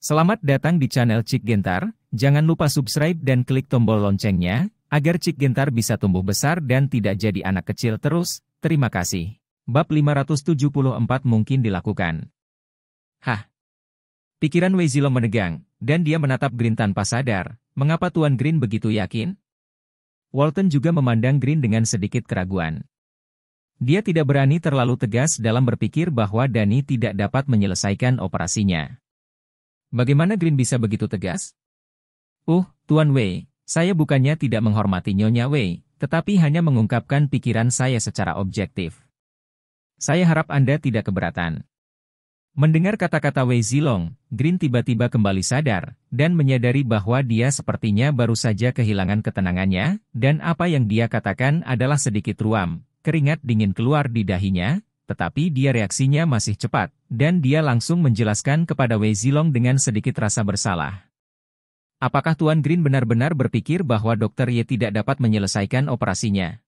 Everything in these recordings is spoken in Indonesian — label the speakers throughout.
Speaker 1: Selamat datang di channel Cik Gentar, jangan lupa subscribe dan klik tombol loncengnya, agar Cik Gentar bisa tumbuh besar dan tidak jadi anak kecil terus, terima kasih. Bab 574 mungkin dilakukan. Hah. Pikiran Weizilo menegang, dan dia menatap Green tanpa sadar, mengapa Tuan Green begitu yakin? Walton juga memandang Green dengan sedikit keraguan. Dia tidak berani terlalu tegas dalam berpikir bahwa Dani tidak dapat menyelesaikan operasinya. Bagaimana Green bisa begitu tegas? Uh, Tuan Wei, saya bukannya tidak menghormati Nyonya Wei, tetapi hanya mengungkapkan pikiran saya secara objektif. Saya harap Anda tidak keberatan. Mendengar kata-kata Wei Zilong, Green tiba-tiba kembali sadar, dan menyadari bahwa dia sepertinya baru saja kehilangan ketenangannya, dan apa yang dia katakan adalah sedikit ruam, keringat dingin keluar di dahinya, tetapi dia reaksinya masih cepat, dan dia langsung menjelaskan kepada Wei Zilong dengan sedikit rasa bersalah. Apakah Tuan Green benar-benar berpikir bahwa Dokter Ye tidak dapat menyelesaikan operasinya?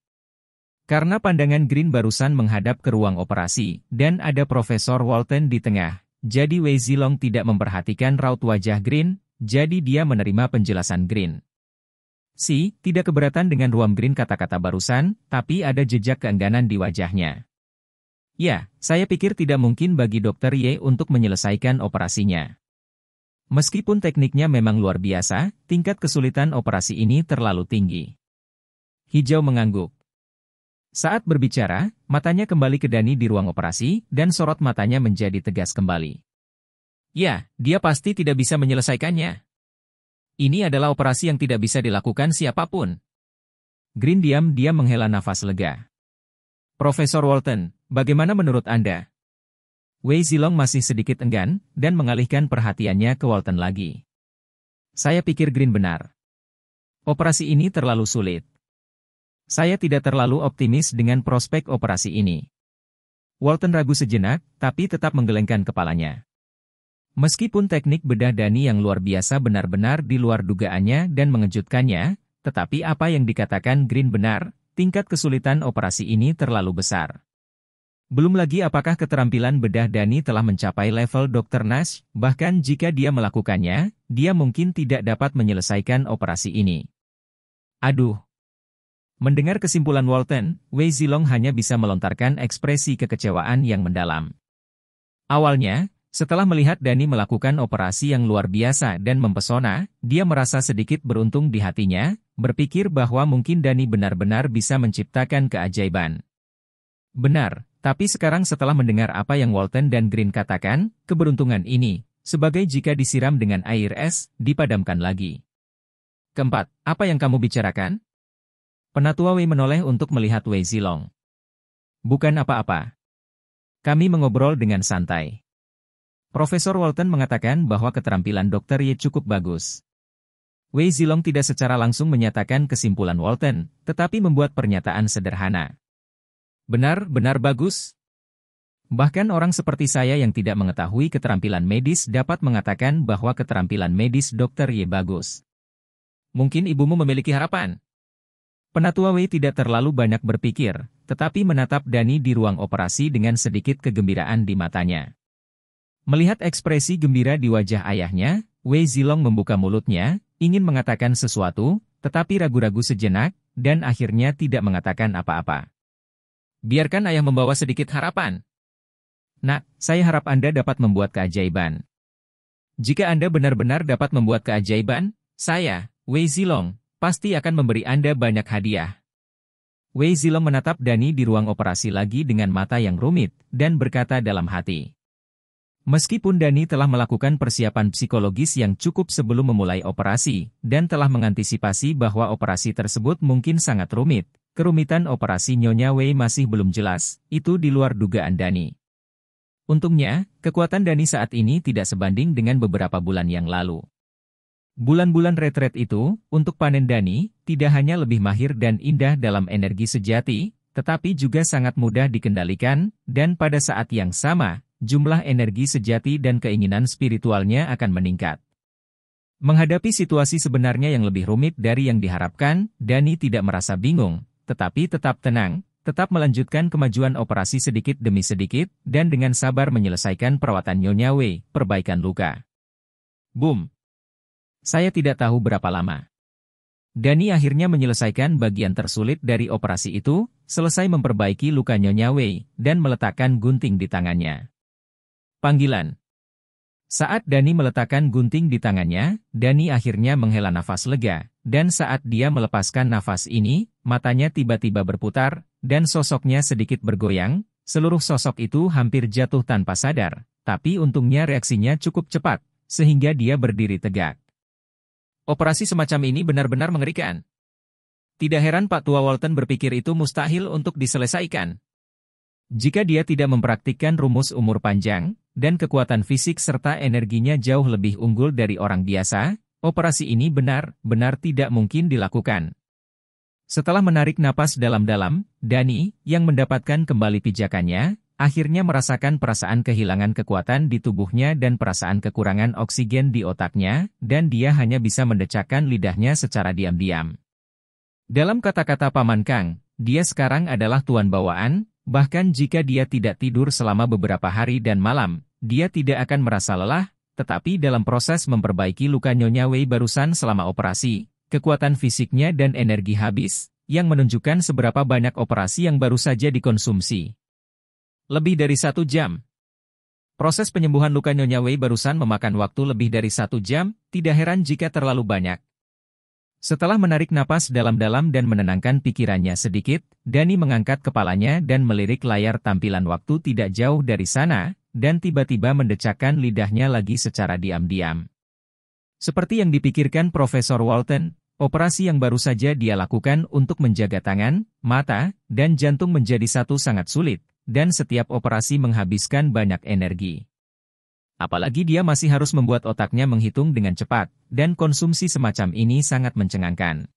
Speaker 1: Karena pandangan Green barusan menghadap ke ruang operasi, dan ada Profesor Walton di tengah, jadi Wei Zilong tidak memperhatikan raut wajah Green, jadi dia menerima penjelasan Green. Si, tidak keberatan dengan ruam Green kata-kata barusan, tapi ada jejak keengganan di wajahnya. Ya, saya pikir tidak mungkin bagi dokter Ye untuk menyelesaikan operasinya. Meskipun tekniknya memang luar biasa, tingkat kesulitan operasi ini terlalu tinggi. Hijau mengangguk. Saat berbicara, matanya kembali ke Dani di ruang operasi, dan sorot matanya menjadi tegas kembali. Ya, dia pasti tidak bisa menyelesaikannya. Ini adalah operasi yang tidak bisa dilakukan siapapun. Green diam-diam menghela nafas lega. Profesor Walton, Bagaimana menurut Anda? Wei Zilong masih sedikit enggan dan mengalihkan perhatiannya ke Walton lagi. Saya pikir Green benar. Operasi ini terlalu sulit. Saya tidak terlalu optimis dengan prospek operasi ini. Walton ragu sejenak, tapi tetap menggelengkan kepalanya. Meskipun teknik bedah Dani yang luar biasa benar-benar di luar dugaannya dan mengejutkannya, tetapi apa yang dikatakan Green benar, tingkat kesulitan operasi ini terlalu besar. Belum lagi apakah keterampilan bedah Dani telah mencapai level Dr. Nash, bahkan jika dia melakukannya, dia mungkin tidak dapat menyelesaikan operasi ini. Aduh. Mendengar kesimpulan Walton, Wei Zilong hanya bisa melontarkan ekspresi kekecewaan yang mendalam. Awalnya, setelah melihat Dani melakukan operasi yang luar biasa dan mempesona, dia merasa sedikit beruntung di hatinya, berpikir bahwa mungkin Dani benar-benar bisa menciptakan keajaiban. Benar, tapi sekarang setelah mendengar apa yang Walton dan Green katakan, keberuntungan ini, sebagai jika disiram dengan air es, dipadamkan lagi. Keempat, apa yang kamu bicarakan? Penatua Wei menoleh untuk melihat Wei Zilong. Bukan apa-apa. Kami mengobrol dengan santai. Profesor Walton mengatakan bahwa keterampilan dokter Ye cukup bagus. Wei Zilong tidak secara langsung menyatakan kesimpulan Walton, tetapi membuat pernyataan sederhana. Benar-benar bagus. Bahkan orang seperti saya yang tidak mengetahui keterampilan medis dapat mengatakan bahwa keterampilan medis dokter Ye bagus. Mungkin ibumu memiliki harapan. Penatua Wei tidak terlalu banyak berpikir, tetapi menatap Dani di ruang operasi dengan sedikit kegembiraan di matanya. Melihat ekspresi gembira di wajah ayahnya, Wei Zilong membuka mulutnya, ingin mengatakan sesuatu, tetapi ragu-ragu sejenak, dan akhirnya tidak mengatakan apa-apa. Biarkan ayah membawa sedikit harapan. Nak, saya harap Anda dapat membuat keajaiban. Jika Anda benar-benar dapat membuat keajaiban, saya, Wei Zilong, pasti akan memberi Anda banyak hadiah. Wei Zilong menatap Dani di ruang operasi lagi dengan mata yang rumit dan berkata dalam hati. Meskipun Dani telah melakukan persiapan psikologis yang cukup sebelum memulai operasi dan telah mengantisipasi bahwa operasi tersebut mungkin sangat rumit, Kerumitan operasi Nyonya Wei masih belum jelas, itu di luar dugaan Dani. Untungnya, kekuatan Dani saat ini tidak sebanding dengan beberapa bulan yang lalu. Bulan-bulan retret itu, untuk panen Dani, tidak hanya lebih mahir dan indah dalam energi sejati, tetapi juga sangat mudah dikendalikan, dan pada saat yang sama, jumlah energi sejati dan keinginan spiritualnya akan meningkat. Menghadapi situasi sebenarnya yang lebih rumit dari yang diharapkan, Dani tidak merasa bingung, tetapi tetap tenang, tetap melanjutkan kemajuan operasi sedikit demi sedikit, dan dengan sabar menyelesaikan perawatan Nyonya Wei, perbaikan luka. Boom! Saya tidak tahu berapa lama. Dani akhirnya menyelesaikan bagian tersulit dari operasi itu, selesai memperbaiki luka Nyonya Wei, dan meletakkan gunting di tangannya. Panggilan Saat Dani meletakkan gunting di tangannya, Dani akhirnya menghela nafas lega, dan saat dia melepaskan nafas ini, matanya tiba-tiba berputar, dan sosoknya sedikit bergoyang, seluruh sosok itu hampir jatuh tanpa sadar, tapi untungnya reaksinya cukup cepat, sehingga dia berdiri tegak. Operasi semacam ini benar-benar mengerikan. Tidak heran Pak Tua Walton berpikir itu mustahil untuk diselesaikan. Jika dia tidak mempraktikkan rumus umur panjang, dan kekuatan fisik serta energinya jauh lebih unggul dari orang biasa, operasi ini benar-benar tidak mungkin dilakukan. Setelah menarik napas dalam-dalam, Dani, yang mendapatkan kembali pijakannya, akhirnya merasakan perasaan kehilangan kekuatan di tubuhnya dan perasaan kekurangan oksigen di otaknya, dan dia hanya bisa mendecakkan lidahnya secara diam-diam. Dalam kata-kata Paman Kang, dia sekarang adalah tuan bawaan, bahkan jika dia tidak tidur selama beberapa hari dan malam, dia tidak akan merasa lelah, tetapi dalam proses memperbaiki luka Nyonya Wei barusan selama operasi, kekuatan fisiknya dan energi habis, yang menunjukkan seberapa banyak operasi yang baru saja dikonsumsi. Lebih dari satu jam. Proses penyembuhan luka Nyonya Wei barusan memakan waktu lebih dari satu jam, tidak heran jika terlalu banyak. Setelah menarik napas dalam-dalam dan menenangkan pikirannya sedikit, Dani mengangkat kepalanya dan melirik layar tampilan waktu tidak jauh dari sana, dan tiba-tiba mendecakkan lidahnya lagi secara diam-diam. Seperti yang dipikirkan Profesor Walton, Operasi yang baru saja dia lakukan untuk menjaga tangan, mata, dan jantung menjadi satu sangat sulit, dan setiap operasi menghabiskan banyak energi. Apalagi dia masih harus membuat otaknya menghitung dengan cepat, dan konsumsi semacam ini sangat mencengangkan.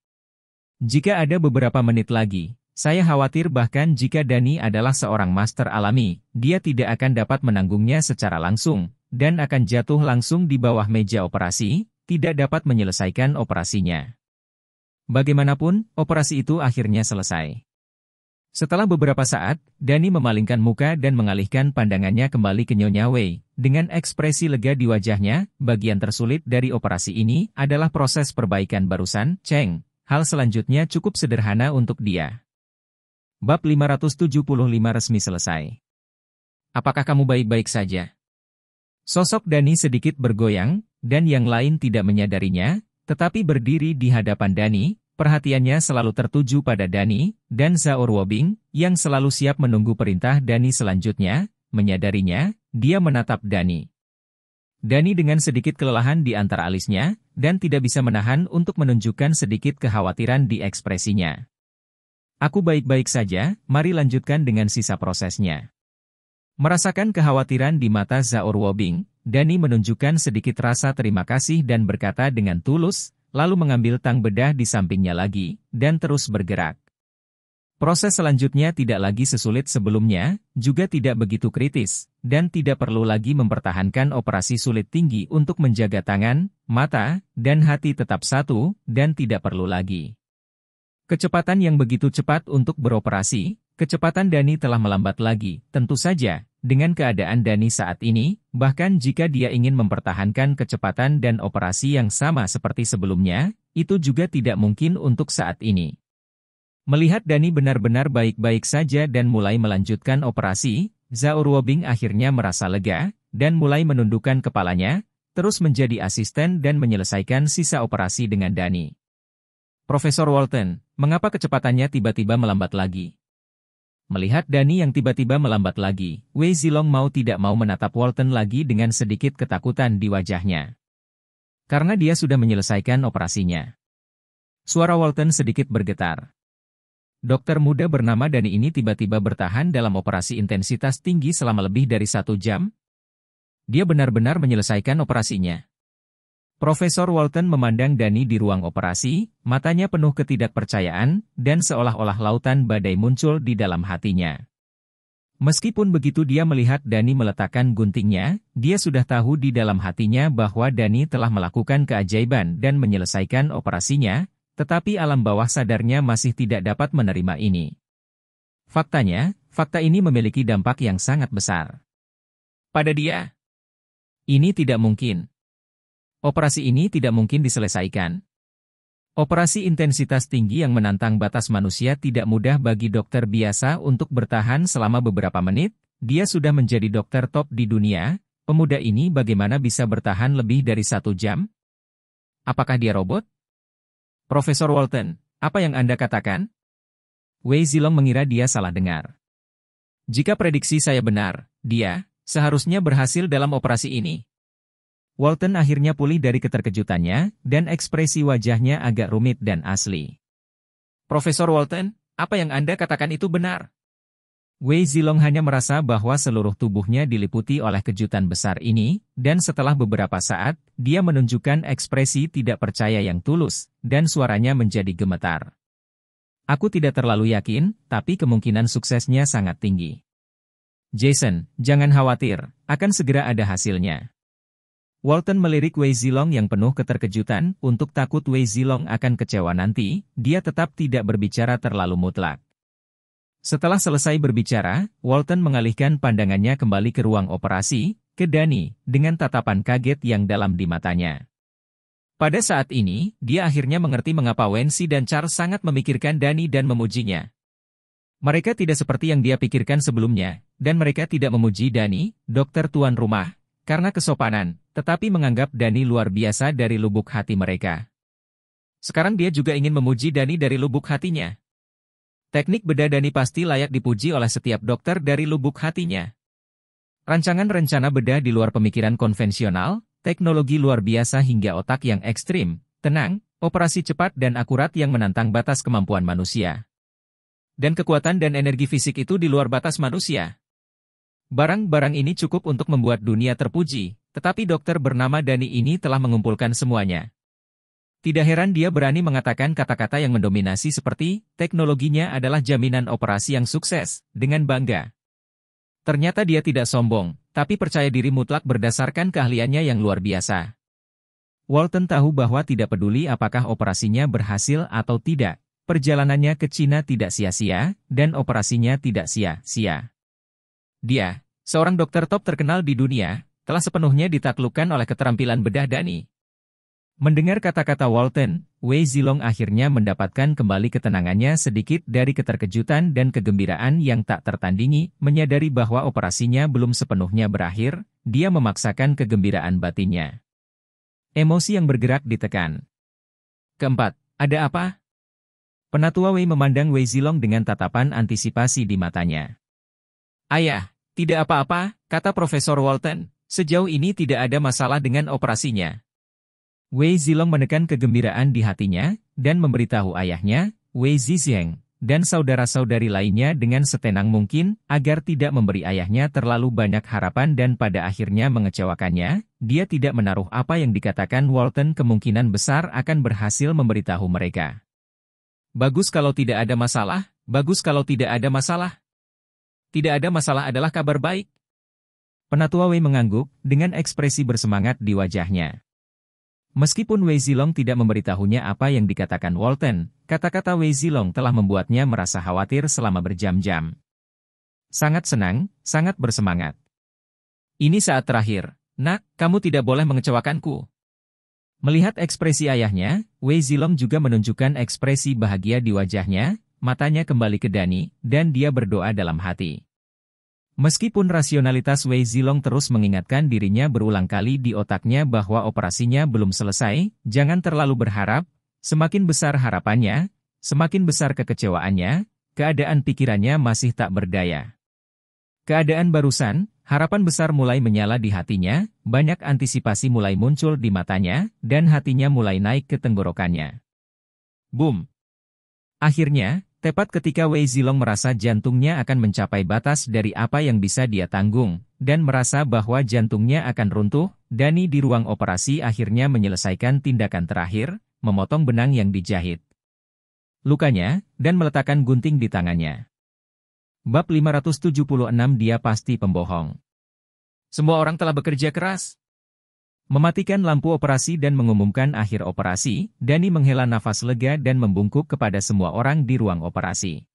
Speaker 1: Jika ada beberapa menit lagi, saya khawatir bahkan jika Dani adalah seorang master alami, dia tidak akan dapat menanggungnya secara langsung, dan akan jatuh langsung di bawah meja operasi, tidak dapat menyelesaikan operasinya. Bagaimanapun, operasi itu akhirnya selesai. Setelah beberapa saat, Dani memalingkan muka dan mengalihkan pandangannya kembali ke Nyonya Wei. Dengan ekspresi lega di wajahnya, bagian tersulit dari operasi ini adalah proses perbaikan barusan, Cheng. Hal selanjutnya cukup sederhana untuk dia. Bab 575 resmi selesai. Apakah kamu baik-baik saja? Sosok Dani sedikit bergoyang, dan yang lain tidak menyadarinya, tetapi berdiri di hadapan Dani, perhatiannya selalu tertuju pada Dani, dan Zaur Wobing, yang selalu siap menunggu perintah Dani selanjutnya, menyadarinya, dia menatap Dani. Dani dengan sedikit kelelahan di antara alisnya, dan tidak bisa menahan untuk menunjukkan sedikit kekhawatiran di ekspresinya. Aku baik-baik saja, mari lanjutkan dengan sisa prosesnya. Merasakan kekhawatiran di mata Zaur Wobing, Dani menunjukkan sedikit rasa terima kasih dan berkata dengan tulus, lalu mengambil tang bedah di sampingnya lagi, dan terus bergerak. Proses selanjutnya tidak lagi sesulit sebelumnya, juga tidak begitu kritis, dan tidak perlu lagi mempertahankan operasi sulit tinggi untuk menjaga tangan, mata, dan hati tetap satu, dan tidak perlu lagi. Kecepatan yang begitu cepat untuk beroperasi, kecepatan Dani telah melambat lagi, tentu saja, dengan keadaan Dani saat ini, bahkan jika dia ingin mempertahankan kecepatan dan operasi yang sama seperti sebelumnya, itu juga tidak mungkin untuk saat ini. Melihat Dani benar-benar baik-baik saja dan mulai melanjutkan operasi, Zhao Ruobing akhirnya merasa lega, dan mulai menundukkan kepalanya, terus menjadi asisten dan menyelesaikan sisa operasi dengan Dani. Profesor Walton, mengapa kecepatannya tiba-tiba melambat lagi? Melihat Dani yang tiba-tiba melambat lagi, Wei Zilong mau tidak mau menatap Walton lagi dengan sedikit ketakutan di wajahnya. Karena dia sudah menyelesaikan operasinya. Suara Walton sedikit bergetar. Dokter muda bernama Dani ini tiba-tiba bertahan dalam operasi intensitas tinggi selama lebih dari satu jam? Dia benar-benar menyelesaikan operasinya. Profesor Walton memandang Dani di ruang operasi, matanya penuh ketidakpercayaan, dan seolah-olah lautan badai muncul di dalam hatinya. Meskipun begitu dia melihat Dani meletakkan guntingnya, dia sudah tahu di dalam hatinya bahwa Dani telah melakukan keajaiban dan menyelesaikan operasinya, tetapi alam bawah sadarnya masih tidak dapat menerima ini. Faktanya, fakta ini memiliki dampak yang sangat besar. Pada dia, ini tidak mungkin. Operasi ini tidak mungkin diselesaikan. Operasi intensitas tinggi yang menantang batas manusia tidak mudah bagi dokter biasa untuk bertahan selama beberapa menit, dia sudah menjadi dokter top di dunia, pemuda ini bagaimana bisa bertahan lebih dari satu jam? Apakah dia robot? Profesor Walton, apa yang Anda katakan? Wei Zilong mengira dia salah dengar. Jika prediksi saya benar, dia seharusnya berhasil dalam operasi ini. Walton akhirnya pulih dari keterkejutannya, dan ekspresi wajahnya agak rumit dan asli. Profesor Walton, apa yang Anda katakan itu benar? Wei Zilong hanya merasa bahwa seluruh tubuhnya diliputi oleh kejutan besar ini, dan setelah beberapa saat, dia menunjukkan ekspresi tidak percaya yang tulus, dan suaranya menjadi gemetar. Aku tidak terlalu yakin, tapi kemungkinan suksesnya sangat tinggi. Jason, jangan khawatir, akan segera ada hasilnya. Walton melirik Wei Zilong yang penuh keterkejutan, untuk takut Wei Zilong akan kecewa nanti, dia tetap tidak berbicara terlalu mutlak. Setelah selesai berbicara, Walton mengalihkan pandangannya kembali ke ruang operasi, ke Dani, dengan tatapan kaget yang dalam di matanya. Pada saat ini, dia akhirnya mengerti mengapa Wensi dan Char sangat memikirkan Dani dan memujinya. Mereka tidak seperti yang dia pikirkan sebelumnya, dan mereka tidak memuji Dani, dokter tuan rumah, karena kesopanan, tetapi menganggap Dani luar biasa dari lubuk hati mereka. Sekarang dia juga ingin memuji Dani dari lubuk hatinya. Teknik bedah Dani pasti layak dipuji oleh setiap dokter dari lubuk hatinya. Rancangan rencana bedah di luar pemikiran konvensional, teknologi luar biasa hingga otak yang ekstrim, tenang, operasi cepat dan akurat yang menantang batas kemampuan manusia. Dan kekuatan dan energi fisik itu di luar batas manusia. Barang-barang ini cukup untuk membuat dunia terpuji, tetapi dokter bernama Dani ini telah mengumpulkan semuanya. Tidak heran dia berani mengatakan kata-kata yang mendominasi seperti, teknologinya adalah jaminan operasi yang sukses, dengan bangga. Ternyata dia tidak sombong, tapi percaya diri mutlak berdasarkan keahliannya yang luar biasa. Walton tahu bahwa tidak peduli apakah operasinya berhasil atau tidak, perjalanannya ke Cina tidak sia-sia, dan operasinya tidak sia-sia. Dia, seorang dokter top terkenal di dunia, telah sepenuhnya ditaklukkan oleh keterampilan bedah Dani. Mendengar kata-kata Walton, Wei Zilong akhirnya mendapatkan kembali ketenangannya sedikit dari keterkejutan dan kegembiraan yang tak tertandingi, menyadari bahwa operasinya belum sepenuhnya berakhir, dia memaksakan kegembiraan batinnya. Emosi yang bergerak ditekan. Keempat, ada apa? Penatua Wei memandang Wei Zilong dengan tatapan antisipasi di matanya. Ayah, tidak apa-apa, kata Profesor Walton. Sejauh ini tidak ada masalah dengan operasinya. Wei Zilong menekan kegembiraan di hatinya dan memberitahu ayahnya, Wei Zizheng, dan saudara-saudari lainnya dengan setenang mungkin agar tidak memberi ayahnya terlalu banyak harapan dan pada akhirnya mengecewakannya, dia tidak menaruh apa yang dikatakan Walton kemungkinan besar akan berhasil memberitahu mereka. Bagus kalau tidak ada masalah, bagus kalau tidak ada masalah. Tidak ada masalah adalah kabar baik. Penatua Wei mengangguk dengan ekspresi bersemangat di wajahnya. Meskipun Wei Zilong tidak memberitahunya apa yang dikatakan Walton, kata-kata Wei Zilong telah membuatnya merasa khawatir selama berjam-jam. Sangat senang, sangat bersemangat. Ini saat terakhir, nak, kamu tidak boleh mengecewakanku. Melihat ekspresi ayahnya, Wei Zilong juga menunjukkan ekspresi bahagia di wajahnya, matanya kembali ke Dani, dan dia berdoa dalam hati. Meskipun rasionalitas Wei Zilong terus mengingatkan dirinya berulang kali di otaknya bahwa operasinya belum selesai, jangan terlalu berharap, semakin besar harapannya, semakin besar kekecewaannya, keadaan pikirannya masih tak berdaya. Keadaan barusan, harapan besar mulai menyala di hatinya, banyak antisipasi mulai muncul di matanya, dan hatinya mulai naik ke tenggorokannya. Boom! Akhirnya, Tepat ketika Wei Zilong merasa jantungnya akan mencapai batas dari apa yang bisa dia tanggung, dan merasa bahwa jantungnya akan runtuh, Dani di ruang operasi akhirnya menyelesaikan tindakan terakhir, memotong benang yang dijahit. Lukanya, dan meletakkan gunting di tangannya. Bab 576 Dia Pasti Pembohong Semua orang telah bekerja keras, Mematikan lampu operasi dan mengumumkan akhir operasi, Dani menghela nafas lega dan membungkuk kepada semua orang di ruang operasi.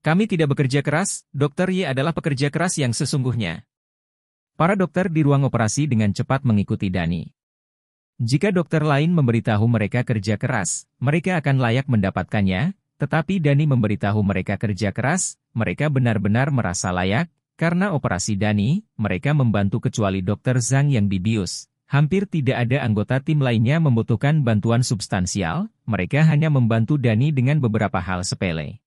Speaker 1: Kami tidak bekerja keras, Dokter Y adalah pekerja keras yang sesungguhnya. Para dokter di ruang operasi dengan cepat mengikuti Dani. Jika dokter lain memberitahu mereka kerja keras, mereka akan layak mendapatkannya, tetapi Dani memberitahu mereka kerja keras, mereka benar-benar merasa layak, karena operasi Dani, mereka membantu kecuali dokter Zhang yang bibius. Hampir tidak ada anggota tim lainnya membutuhkan bantuan substansial, mereka hanya membantu Dani dengan beberapa hal sepele.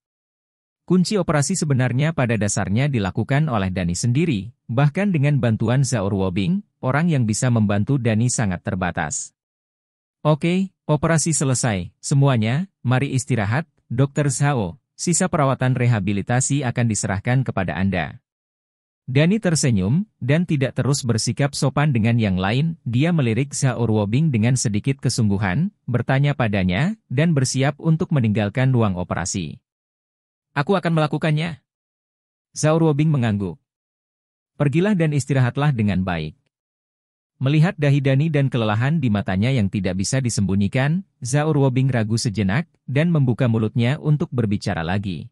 Speaker 1: Kunci operasi sebenarnya pada dasarnya dilakukan oleh Dani sendiri, bahkan dengan bantuan Zaur Wobing, orang yang bisa membantu Dani sangat terbatas. Oke, operasi selesai, semuanya, mari istirahat, Dokter Zhao, sisa perawatan rehabilitasi akan diserahkan kepada Anda. Dani tersenyum, dan tidak terus bersikap sopan dengan yang lain, dia melirik Zhao Ruobing dengan sedikit kesungguhan, bertanya padanya, dan bersiap untuk meninggalkan ruang operasi. Aku akan melakukannya. Zhao Ruobing mengangguk. Pergilah dan istirahatlah dengan baik. Melihat dahi Dani dan kelelahan di matanya yang tidak bisa disembunyikan, Zhao Ruobing ragu sejenak, dan membuka mulutnya untuk berbicara lagi.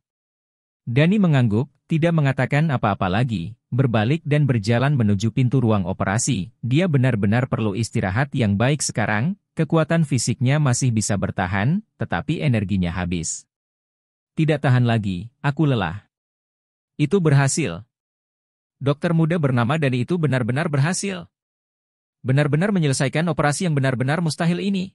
Speaker 1: Dani mengangguk, tidak mengatakan apa-apa lagi, berbalik dan berjalan menuju pintu ruang operasi, dia benar-benar perlu istirahat yang baik sekarang, kekuatan fisiknya masih bisa bertahan, tetapi energinya habis. Tidak tahan lagi, aku lelah. Itu berhasil. Dokter muda bernama dan itu benar-benar berhasil. Benar-benar menyelesaikan operasi yang benar-benar mustahil ini.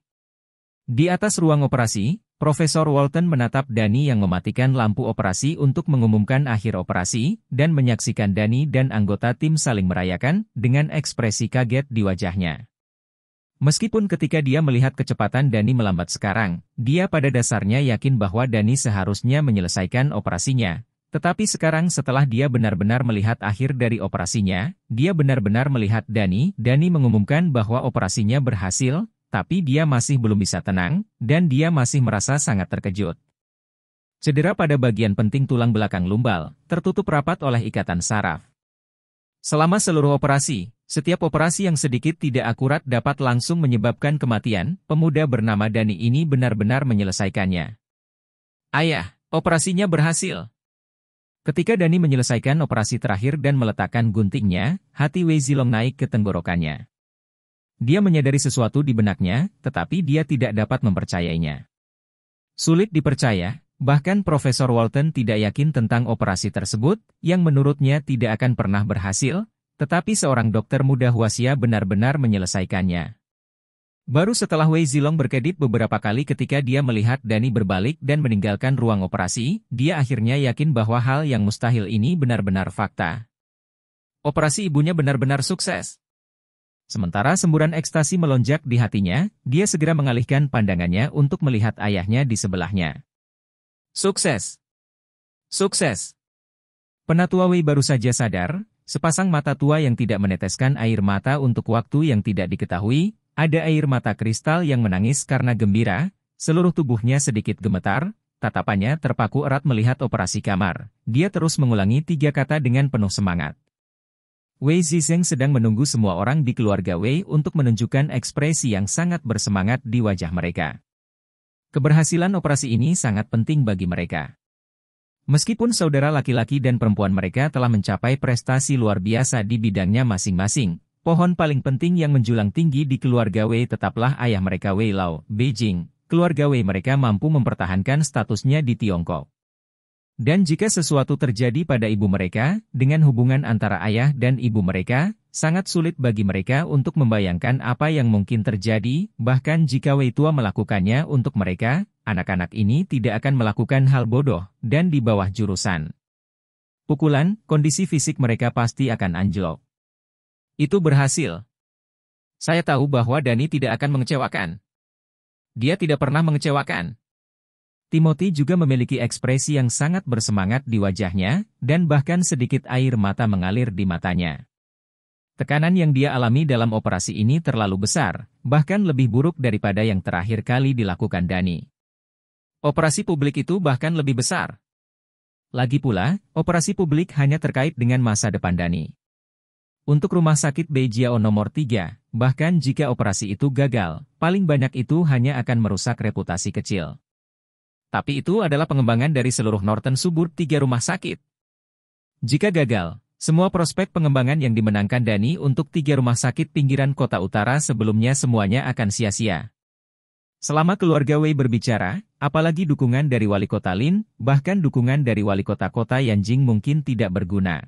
Speaker 1: Di atas ruang operasi, Profesor Walton menatap Dani yang mematikan lampu operasi untuk mengumumkan akhir operasi, dan menyaksikan Dani dan anggota tim saling merayakan, dengan ekspresi kaget di wajahnya. Meskipun ketika dia melihat kecepatan Dani melambat sekarang, dia pada dasarnya yakin bahwa Dani seharusnya menyelesaikan operasinya. Tetapi sekarang setelah dia benar-benar melihat akhir dari operasinya, dia benar-benar melihat Dani. Dani mengumumkan bahwa operasinya berhasil, tapi dia masih belum bisa tenang, dan dia masih merasa sangat terkejut. Cedera pada bagian penting tulang belakang lumbal, tertutup rapat oleh ikatan saraf. Selama seluruh operasi, setiap operasi yang sedikit tidak akurat dapat langsung menyebabkan kematian, pemuda bernama Dani ini benar-benar menyelesaikannya. Ayah, operasinya berhasil. Ketika Dani menyelesaikan operasi terakhir dan meletakkan guntingnya, hati Wei Zilong naik ke tenggorokannya. Dia menyadari sesuatu di benaknya, tetapi dia tidak dapat mempercayainya. Sulit dipercaya, bahkan Profesor Walton tidak yakin tentang operasi tersebut, yang menurutnya tidak akan pernah berhasil, tetapi seorang dokter muda Huasia benar-benar menyelesaikannya. Baru setelah Wei Zilong berkedip beberapa kali ketika dia melihat Dani berbalik dan meninggalkan ruang operasi, dia akhirnya yakin bahwa hal yang mustahil ini benar-benar fakta. Operasi ibunya benar-benar sukses. Sementara semburan ekstasi melonjak di hatinya, dia segera mengalihkan pandangannya untuk melihat ayahnya di sebelahnya. Sukses! Sukses! Penatua Wei baru saja sadar, sepasang mata tua yang tidak meneteskan air mata untuk waktu yang tidak diketahui, ada air mata kristal yang menangis karena gembira, seluruh tubuhnya sedikit gemetar, tatapannya terpaku erat melihat operasi kamar. Dia terus mengulangi tiga kata dengan penuh semangat. Wei Zizeng sedang menunggu semua orang di keluarga Wei untuk menunjukkan ekspresi yang sangat bersemangat di wajah mereka. Keberhasilan operasi ini sangat penting bagi mereka. Meskipun saudara laki-laki dan perempuan mereka telah mencapai prestasi luar biasa di bidangnya masing-masing, pohon paling penting yang menjulang tinggi di keluarga Wei tetaplah ayah mereka Wei Lao, Beijing. Keluarga Wei mereka mampu mempertahankan statusnya di Tiongkok. Dan jika sesuatu terjadi pada ibu mereka, dengan hubungan antara ayah dan ibu mereka, sangat sulit bagi mereka untuk membayangkan apa yang mungkin terjadi, bahkan jika Wei Tua melakukannya untuk mereka, anak-anak ini tidak akan melakukan hal bodoh, dan di bawah jurusan. Pukulan, kondisi fisik mereka pasti akan anjlok. Itu berhasil. Saya tahu bahwa Dani tidak akan mengecewakan. Dia tidak pernah mengecewakan. Timothy juga memiliki ekspresi yang sangat bersemangat di wajahnya, dan bahkan sedikit air mata mengalir di matanya. Tekanan yang dia alami dalam operasi ini terlalu besar, bahkan lebih buruk daripada yang terakhir kali dilakukan Dani. Operasi publik itu bahkan lebih besar. Lagi pula, operasi publik hanya terkait dengan masa depan Dani. Untuk rumah sakit Beijiao nomor 3, bahkan jika operasi itu gagal, paling banyak itu hanya akan merusak reputasi kecil. Tapi itu adalah pengembangan dari seluruh Norton Suburb tiga rumah sakit. Jika gagal, semua prospek pengembangan yang dimenangkan Dani untuk tiga rumah sakit pinggiran kota utara sebelumnya semuanya akan sia-sia. Selama keluarga Wei berbicara, apalagi dukungan dari wali kota Lin, bahkan dukungan dari wali kota-kota Yanjing mungkin tidak berguna.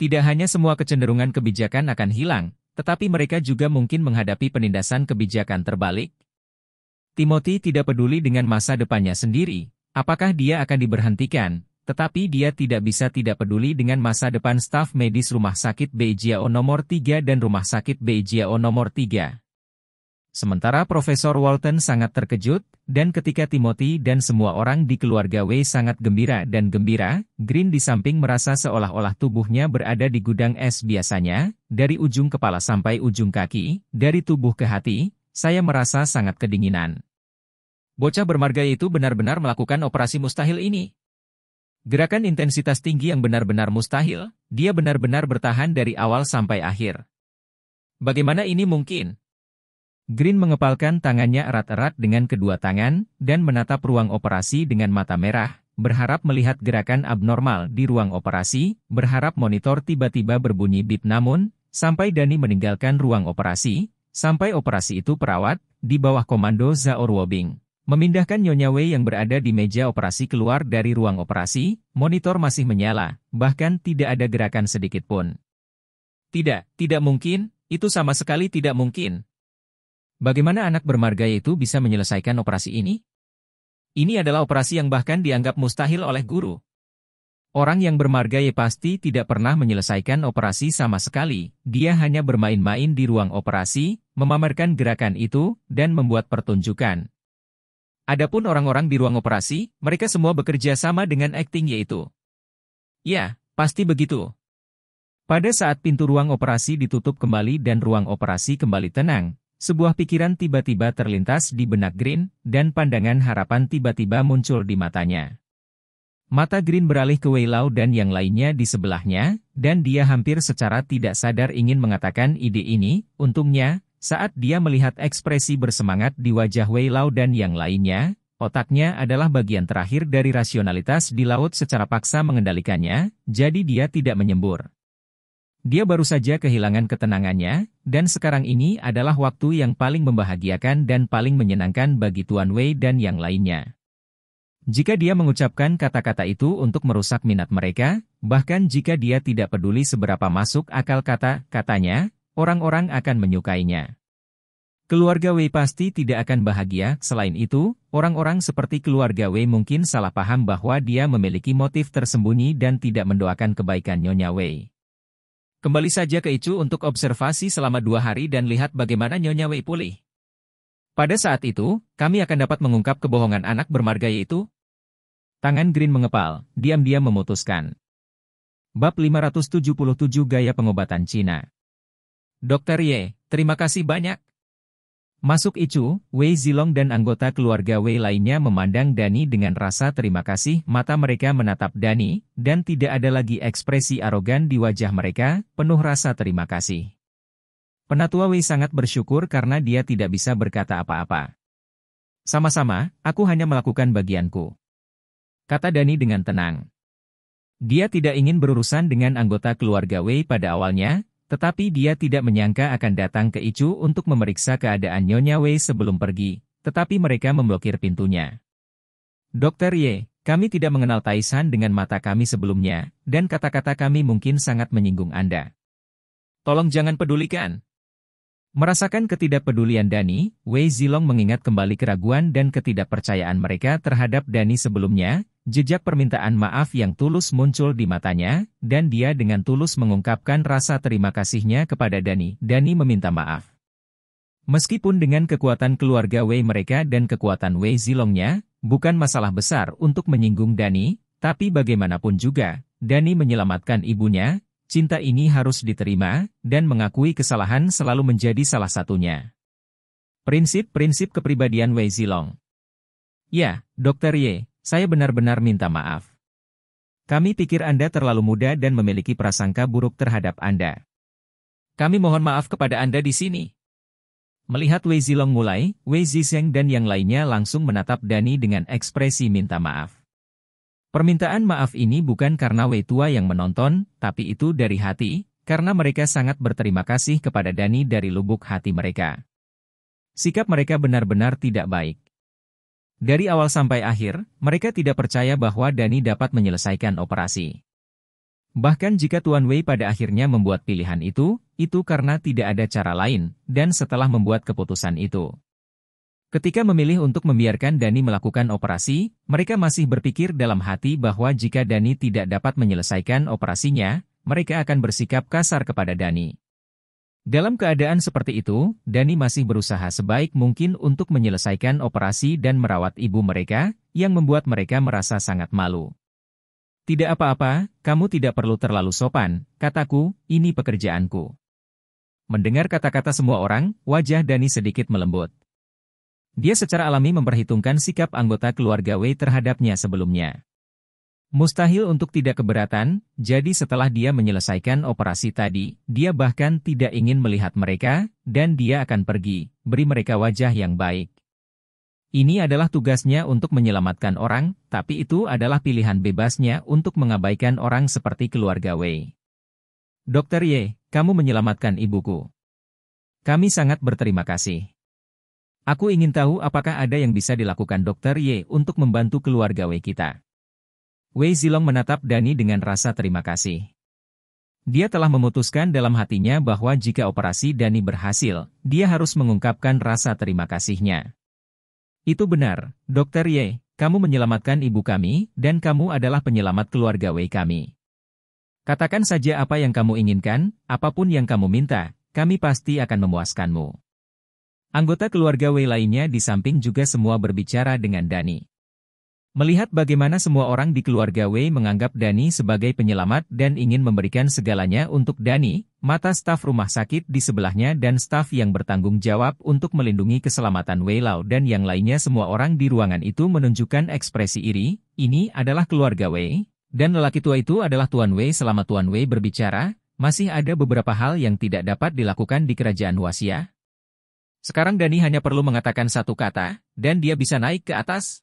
Speaker 1: Tidak hanya semua kecenderungan kebijakan akan hilang, tetapi mereka juga mungkin menghadapi penindasan kebijakan terbalik, Timothy tidak peduli dengan masa depannya sendiri, apakah dia akan diberhentikan, tetapi dia tidak bisa tidak peduli dengan masa depan staf medis Rumah Sakit Beijiao nomor 3 dan Rumah Sakit Beijiao nomor 3. Sementara Profesor Walton sangat terkejut, dan ketika Timothy dan semua orang di keluarga Wei sangat gembira dan gembira, Green di samping merasa seolah-olah tubuhnya berada di gudang es biasanya, dari ujung kepala sampai ujung kaki, dari tubuh ke hati, saya merasa sangat kedinginan. Bocah bermarga itu benar-benar melakukan operasi mustahil ini. Gerakan intensitas tinggi yang benar-benar mustahil, dia benar-benar bertahan dari awal sampai akhir. Bagaimana ini mungkin? Green mengepalkan tangannya erat-erat dengan kedua tangan dan menatap ruang operasi dengan mata merah, berharap melihat gerakan abnormal di ruang operasi, berharap monitor tiba-tiba berbunyi bip namun, sampai Dani meninggalkan ruang operasi, Sampai operasi itu perawat, di bawah komando Zaor Wobing, memindahkan Nyonya Wei yang berada di meja operasi keluar dari ruang operasi, monitor masih menyala, bahkan tidak ada gerakan sedikit pun. Tidak, tidak mungkin, itu sama sekali tidak mungkin. Bagaimana anak bermarga itu bisa menyelesaikan operasi ini? Ini adalah operasi yang bahkan dianggap mustahil oleh guru, Orang yang bermarga ya pasti tidak pernah menyelesaikan operasi sama sekali, dia hanya bermain-main di ruang operasi, memamerkan gerakan itu, dan membuat pertunjukan. Adapun orang-orang di ruang operasi, mereka semua bekerja sama dengan akting yaitu. Ya, pasti begitu. Pada saat pintu ruang operasi ditutup kembali dan ruang operasi kembali tenang, sebuah pikiran tiba-tiba terlintas di benak Green, dan pandangan harapan tiba-tiba muncul di matanya. Mata Green beralih ke Weilau dan yang lainnya di sebelahnya, dan dia hampir secara tidak sadar ingin mengatakan ide ini, untungnya, saat dia melihat ekspresi bersemangat di wajah Weilau dan yang lainnya, otaknya adalah bagian terakhir dari rasionalitas di laut secara paksa mengendalikannya, jadi dia tidak menyembur. Dia baru saja kehilangan ketenangannya, dan sekarang ini adalah waktu yang paling membahagiakan dan paling menyenangkan bagi Tuan Wei dan yang lainnya. Jika dia mengucapkan kata-kata itu untuk merusak minat mereka, bahkan jika dia tidak peduli seberapa masuk akal kata-katanya, orang-orang akan menyukainya. Keluarga Wei pasti tidak akan bahagia, selain itu, orang-orang seperti keluarga Wei mungkin salah paham bahwa dia memiliki motif tersembunyi dan tidak mendoakan kebaikan Nyonya Wei. Kembali saja ke Icu untuk observasi selama dua hari dan lihat bagaimana Nyonya Wei pulih. Pada saat itu, kami akan dapat mengungkap kebohongan anak bermarga yaitu Tangan Green mengepal, diam-diam memutuskan. Bab 577 Gaya Pengobatan Cina Dokter Ye, terima kasih banyak. Masuk Icu, Wei Zilong dan anggota keluarga Wei lainnya memandang Dani dengan rasa terima kasih. Mata mereka menatap Dani, dan tidak ada lagi ekspresi arogan di wajah mereka, penuh rasa terima kasih. Penatua Wei sangat bersyukur karena dia tidak bisa berkata apa-apa. Sama-sama, aku hanya melakukan bagianku kata Dani dengan tenang. Dia tidak ingin berurusan dengan anggota keluarga Wei pada awalnya, tetapi dia tidak menyangka akan datang ke Icu untuk memeriksa keadaan Nyonya Wei sebelum pergi, tetapi mereka memblokir pintunya. Dokter Ye, kami tidak mengenal Taisan dengan mata kami sebelumnya, dan kata-kata kami mungkin sangat menyinggung Anda. Tolong jangan pedulikan, Merasakan ketidakpedulian Dani, Wei Zilong mengingat kembali keraguan dan ketidakpercayaan mereka terhadap Dani sebelumnya, jejak permintaan maaf yang tulus muncul di matanya, dan dia dengan tulus mengungkapkan rasa terima kasihnya kepada Dani. Dani meminta maaf. Meskipun dengan kekuatan keluarga Wei mereka dan kekuatan Wei Zilongnya, bukan masalah besar untuk menyinggung Dani, tapi bagaimanapun juga, Dani menyelamatkan ibunya, cinta ini harus diterima, dan mengakui kesalahan selalu menjadi salah satunya. Prinsip-prinsip kepribadian Wei Zilong Ya, Dr. Ye, saya benar-benar minta maaf. Kami pikir Anda terlalu muda dan memiliki prasangka buruk terhadap Anda. Kami mohon maaf kepada Anda di sini. Melihat Wei Zilong mulai, Wei Zizeng dan yang lainnya langsung menatap Dani dengan ekspresi minta maaf. Permintaan maaf ini bukan karena Wei tua yang menonton, tapi itu dari hati, karena mereka sangat berterima kasih kepada Dani dari lubuk hati mereka. Sikap mereka benar-benar tidak baik. Dari awal sampai akhir, mereka tidak percaya bahwa Dani dapat menyelesaikan operasi. Bahkan jika Tuan Wei pada akhirnya membuat pilihan itu, itu karena tidak ada cara lain, dan setelah membuat keputusan itu. Ketika memilih untuk membiarkan Dani melakukan operasi, mereka masih berpikir dalam hati bahwa jika Dani tidak dapat menyelesaikan operasinya, mereka akan bersikap kasar kepada Dani. Dalam keadaan seperti itu, Dani masih berusaha sebaik mungkin untuk menyelesaikan operasi dan merawat ibu mereka, yang membuat mereka merasa sangat malu. Tidak apa-apa, kamu tidak perlu terlalu sopan, kataku, ini pekerjaanku. Mendengar kata-kata semua orang, wajah Dani sedikit melembut. Dia secara alami memperhitungkan sikap anggota keluarga Wei terhadapnya sebelumnya. Mustahil untuk tidak keberatan, jadi setelah dia menyelesaikan operasi tadi, dia bahkan tidak ingin melihat mereka, dan dia akan pergi, beri mereka wajah yang baik. Ini adalah tugasnya untuk menyelamatkan orang, tapi itu adalah pilihan bebasnya untuk mengabaikan orang seperti keluarga Wei. Dokter Ye, kamu menyelamatkan ibuku. Kami sangat berterima kasih. Aku ingin tahu apakah ada yang bisa dilakukan Dokter Ye untuk membantu keluarga Wei kita. Wei Zilong menatap Dani dengan rasa terima kasih. Dia telah memutuskan dalam hatinya bahwa jika operasi Dani berhasil, dia harus mengungkapkan rasa terima kasihnya. Itu benar, Dokter Ye, kamu menyelamatkan ibu kami, dan kamu adalah penyelamat keluarga Wei kami. Katakan saja apa yang kamu inginkan, apapun yang kamu minta, kami pasti akan memuaskanmu. Anggota keluarga Wei lainnya di samping juga semua berbicara dengan Dani. Melihat bagaimana semua orang di keluarga Wei menganggap Dani sebagai penyelamat dan ingin memberikan segalanya untuk Dani, mata staf rumah sakit di sebelahnya dan staf yang bertanggung jawab untuk melindungi keselamatan Wei Lao dan yang lainnya semua orang di ruangan itu menunjukkan ekspresi iri, ini adalah keluarga Wei, dan lelaki tua itu adalah Tuan Wei selama Tuan Wei berbicara, masih ada beberapa hal yang tidak dapat dilakukan di kerajaan Wasia, sekarang Dani hanya perlu mengatakan satu kata, dan dia bisa naik ke atas.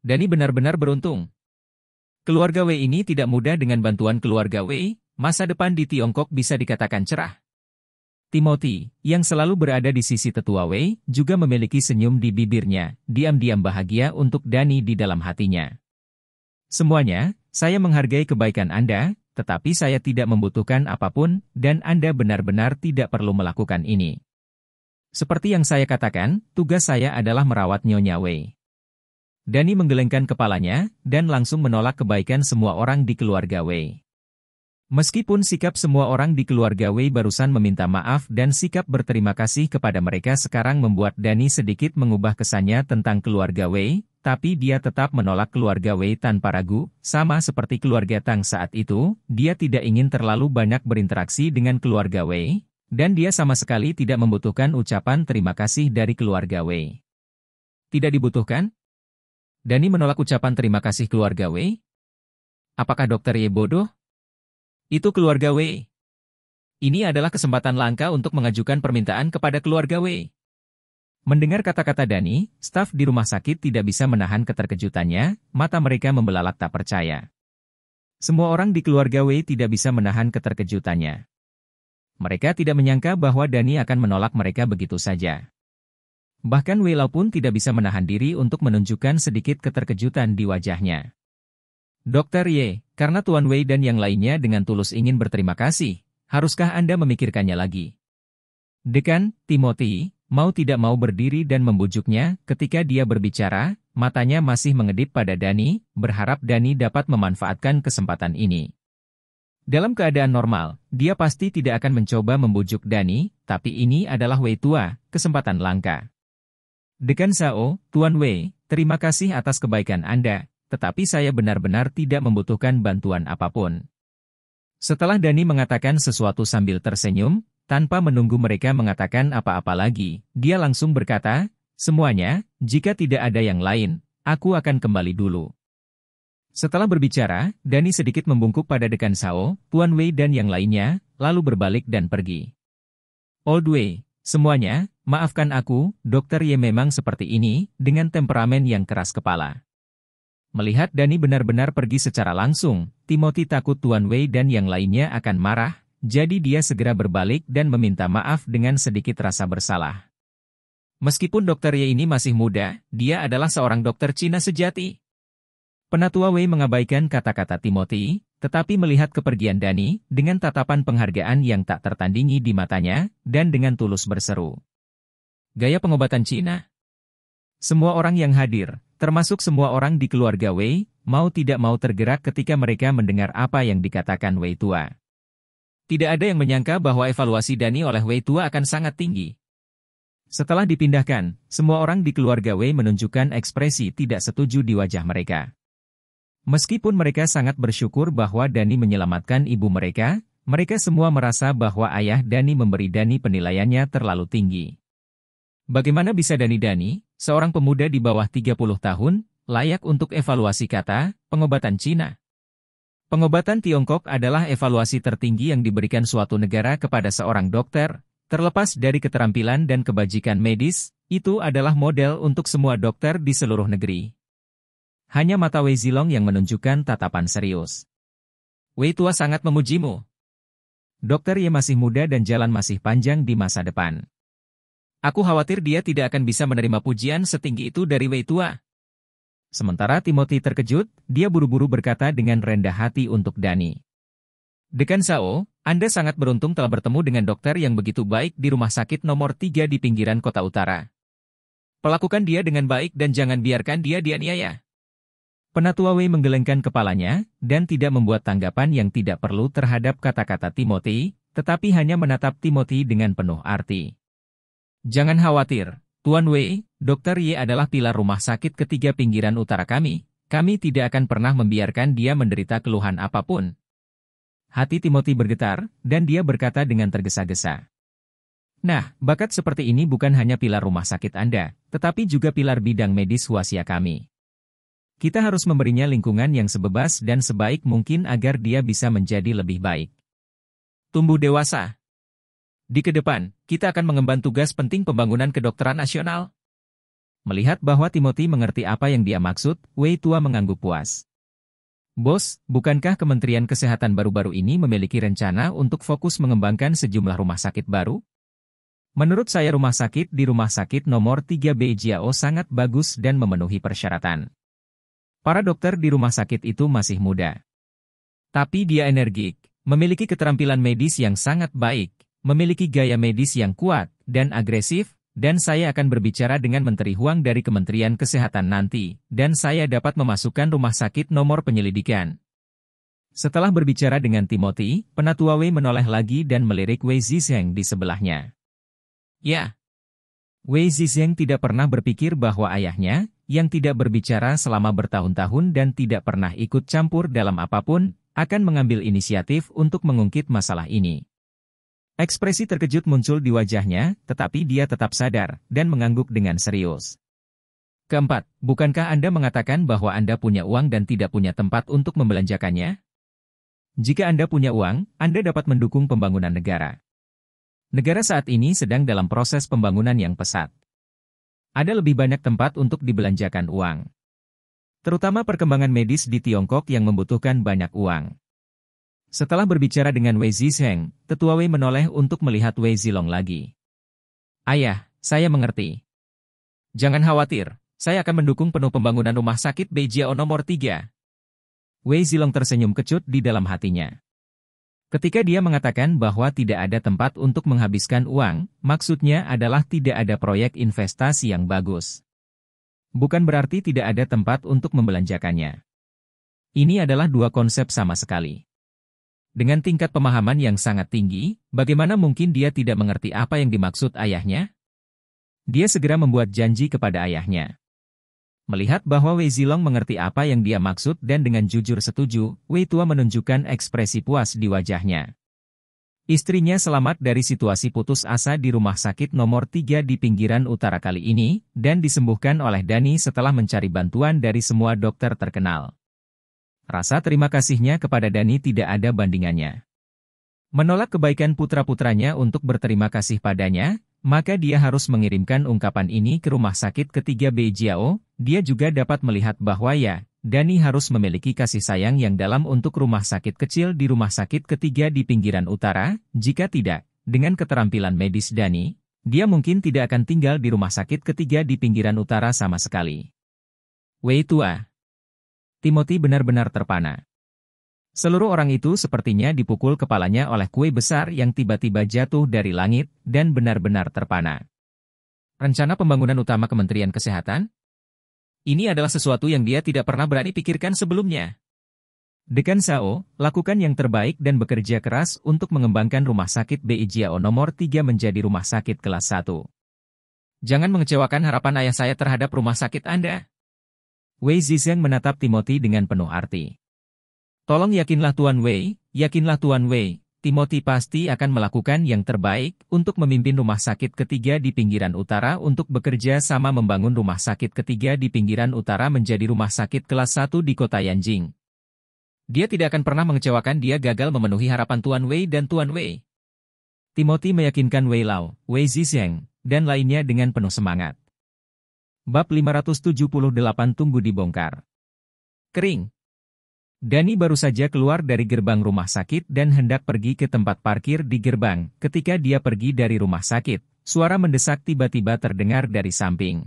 Speaker 1: Dani benar-benar beruntung. Keluarga Wei ini tidak mudah dengan bantuan keluarga Wei, masa depan di Tiongkok bisa dikatakan cerah. Timothy, yang selalu berada di sisi tetua Wei, juga memiliki senyum di bibirnya, diam-diam bahagia untuk Dani di dalam hatinya. Semuanya, saya menghargai kebaikan Anda, tetapi saya tidak membutuhkan apapun, dan Anda benar-benar tidak perlu melakukan ini. Seperti yang saya katakan, tugas saya adalah merawat Nyonya Wei. Dani menggelengkan kepalanya dan langsung menolak kebaikan semua orang di keluarga Wei. Meskipun sikap semua orang di keluarga Wei barusan meminta maaf dan sikap berterima kasih kepada mereka sekarang membuat Dani sedikit mengubah kesannya tentang keluarga Wei, tapi dia tetap menolak keluarga Wei tanpa ragu, sama seperti keluarga Tang saat itu, dia tidak ingin terlalu banyak berinteraksi dengan keluarga Wei, dan dia sama sekali tidak membutuhkan ucapan terima kasih dari keluarga Wei. Tidak dibutuhkan? Dani menolak ucapan terima kasih keluarga Wei? Apakah dokter Ye bodoh? Itu keluarga Wei. Ini adalah kesempatan langka untuk mengajukan permintaan kepada keluarga Wei. Mendengar kata-kata Dani, staf di rumah sakit tidak bisa menahan keterkejutannya, mata mereka membelalak tak percaya. Semua orang di keluarga Wei tidak bisa menahan keterkejutannya. Mereka tidak menyangka bahwa Dani akan menolak mereka begitu saja. Bahkan Willow pun tidak bisa menahan diri untuk menunjukkan sedikit keterkejutan di wajahnya. Dokter Ye, karena Tuan Wei dan yang lainnya dengan tulus ingin berterima kasih, haruskah Anda memikirkannya lagi? Dekan, Timothy, mau tidak mau berdiri dan membujuknya ketika dia berbicara, matanya masih mengedip pada Dani, berharap Dani dapat memanfaatkan kesempatan ini. Dalam keadaan normal, dia pasti tidak akan mencoba membujuk Dani, tapi ini adalah Wei tua, kesempatan langka. Dekan Sao, Tuan Wei, terima kasih atas kebaikan Anda, tetapi saya benar-benar tidak membutuhkan bantuan apapun. Setelah Dani mengatakan sesuatu sambil tersenyum, tanpa menunggu mereka mengatakan apa-apa lagi, dia langsung berkata, Semuanya, jika tidak ada yang lain, aku akan kembali dulu. Setelah berbicara, Dani sedikit membungkuk pada dekan Sao, Tuan Wei dan yang lainnya, lalu berbalik dan pergi. Old Wei, semuanya, maafkan aku, Dokter Ye memang seperti ini, dengan temperamen yang keras kepala. Melihat Dani benar-benar pergi secara langsung, Timothy takut Tuan Wei dan yang lainnya akan marah, jadi dia segera berbalik dan meminta maaf dengan sedikit rasa bersalah. Meskipun Dokter Ye ini masih muda, dia adalah seorang dokter Cina sejati. Penatua Wei mengabaikan kata-kata Timothy, tetapi melihat kepergian Dani dengan tatapan penghargaan yang tak tertandingi di matanya dan dengan tulus berseru. Gaya pengobatan Cina. Semua orang yang hadir, termasuk semua orang di keluarga Wei, mau tidak mau tergerak ketika mereka mendengar apa yang dikatakan Wei Tua. Tidak ada yang menyangka bahwa evaluasi Dani oleh Wei Tua akan sangat tinggi. Setelah dipindahkan, semua orang di keluarga Wei menunjukkan ekspresi tidak setuju di wajah mereka. Meskipun mereka sangat bersyukur bahwa Dani menyelamatkan ibu mereka, mereka semua merasa bahwa ayah Dani memberi Dani penilaiannya terlalu tinggi. Bagaimana bisa Dani Dani, seorang pemuda di bawah 30 tahun, layak untuk evaluasi kata, pengobatan Cina? Pengobatan Tiongkok adalah evaluasi tertinggi yang diberikan suatu negara kepada seorang dokter, terlepas dari keterampilan dan kebajikan medis, itu adalah model untuk semua dokter di seluruh negeri. Hanya mata Wei Zilong yang menunjukkan tatapan serius. Wei tua sangat memujimu. Dokter Ye masih muda dan jalan masih panjang di masa depan. Aku khawatir dia tidak akan bisa menerima pujian setinggi itu dari Wei tua. Sementara Timothy terkejut, dia buru-buru berkata dengan rendah hati untuk Dani. Dekan Sao, Anda sangat beruntung telah bertemu dengan dokter yang begitu baik di rumah sakit nomor 3 di pinggiran kota utara. Pelakukan dia dengan baik dan jangan biarkan dia dianiaya. Penatua Wei menggelengkan kepalanya, dan tidak membuat tanggapan yang tidak perlu terhadap kata-kata Timothy, tetapi hanya menatap Timothy dengan penuh arti. Jangan khawatir, Tuan Wei, Dokter Ye adalah pilar rumah sakit ketiga pinggiran utara kami. Kami tidak akan pernah membiarkan dia menderita keluhan apapun. Hati Timothy bergetar, dan dia berkata dengan tergesa-gesa. Nah, bakat seperti ini bukan hanya pilar rumah sakit Anda, tetapi juga pilar bidang medis wasia kami. Kita harus memberinya lingkungan yang sebebas dan sebaik mungkin agar dia bisa menjadi lebih baik. Tumbuh dewasa. Di kedepan, kita akan mengemban tugas penting pembangunan kedokteran nasional. Melihat bahwa Timothy mengerti apa yang dia maksud, Wei Tua mengangguk puas. Bos, bukankah Kementerian Kesehatan baru-baru ini memiliki rencana untuk fokus mengembangkan sejumlah rumah sakit baru? Menurut saya rumah sakit di rumah sakit nomor 3 Beijiao sangat bagus dan memenuhi persyaratan. Para dokter di rumah sakit itu masih muda. Tapi dia energik, memiliki keterampilan medis yang sangat baik, memiliki gaya medis yang kuat dan agresif, dan saya akan berbicara dengan Menteri Huang dari Kementerian Kesehatan nanti, dan saya dapat memasukkan rumah sakit nomor penyelidikan. Setelah berbicara dengan Timothy, penatua Wei menoleh lagi dan melirik Wei Zizheng di sebelahnya. Ya. Wei Zizheng tidak pernah berpikir bahwa ayahnya, yang tidak berbicara selama bertahun-tahun dan tidak pernah ikut campur dalam apapun, akan mengambil inisiatif untuk mengungkit masalah ini. Ekspresi terkejut muncul di wajahnya, tetapi dia tetap sadar dan mengangguk dengan serius. Keempat, bukankah Anda mengatakan bahwa Anda punya uang dan tidak punya tempat untuk membelanjakannya? Jika Anda punya uang, Anda dapat mendukung pembangunan negara. Negara saat ini sedang dalam proses pembangunan yang pesat ada lebih banyak tempat untuk dibelanjakan uang. Terutama perkembangan medis di Tiongkok yang membutuhkan banyak uang. Setelah berbicara dengan Wei Zisheng, tetua Wei menoleh untuk melihat Wei Zilong lagi. Ayah, saya mengerti. Jangan khawatir, saya akan mendukung penuh pembangunan rumah sakit Beijiao nomor 3. Wei Zilong tersenyum kecut di dalam hatinya. Ketika dia mengatakan bahwa tidak ada tempat untuk menghabiskan uang, maksudnya adalah tidak ada proyek investasi yang bagus. Bukan berarti tidak ada tempat untuk membelanjakannya. Ini adalah dua konsep sama sekali. Dengan tingkat pemahaman yang sangat tinggi, bagaimana mungkin dia tidak mengerti apa yang dimaksud ayahnya? Dia segera membuat janji kepada ayahnya. Melihat bahwa Wei Zilong mengerti apa yang dia maksud dan dengan jujur setuju, Wei Tua menunjukkan ekspresi puas di wajahnya. Istrinya selamat dari situasi putus asa di rumah sakit nomor 3 di pinggiran utara kali ini, dan disembuhkan oleh Dani setelah mencari bantuan dari semua dokter terkenal. Rasa terima kasihnya kepada Dani tidak ada bandingannya. Menolak kebaikan putra-putranya untuk berterima kasih padanya, maka dia harus mengirimkan ungkapan ini ke rumah sakit ketiga Beijiao, dia juga dapat melihat bahwa ya, Dani harus memiliki kasih sayang yang dalam untuk rumah sakit kecil di rumah sakit ketiga di pinggiran utara, jika tidak, dengan keterampilan medis Dani, dia mungkin tidak akan tinggal di rumah sakit ketiga di pinggiran utara sama sekali. Wei Tua Timothy benar-benar terpana. Seluruh orang itu sepertinya dipukul kepalanya oleh kue besar yang tiba-tiba jatuh dari langit dan benar-benar terpana. Rencana pembangunan utama Kementerian Kesehatan? Ini adalah sesuatu yang dia tidak pernah berani pikirkan sebelumnya. Dekan Sao, lakukan yang terbaik dan bekerja keras untuk mengembangkan rumah sakit BI nomor 3 menjadi rumah sakit kelas 1. Jangan mengecewakan harapan ayah saya terhadap rumah sakit Anda. Wei Zizeng menatap Timothy dengan penuh arti. Tolong yakinlah Tuan Wei, yakinlah Tuan Wei, Timothy pasti akan melakukan yang terbaik untuk memimpin rumah sakit ketiga di pinggiran utara untuk bekerja sama membangun rumah sakit ketiga di pinggiran utara menjadi rumah sakit kelas 1 di kota Yanjing. Dia tidak akan pernah mengecewakan dia gagal memenuhi harapan Tuan Wei dan Tuan Wei. Timothy meyakinkan Wei Lao, Wei Zizeng, dan lainnya dengan penuh semangat. Bab 578 Tunggu Dibongkar Kering Dani baru saja keluar dari gerbang rumah sakit dan hendak pergi ke tempat parkir di gerbang. Ketika dia pergi dari rumah sakit, suara mendesak tiba-tiba terdengar dari samping.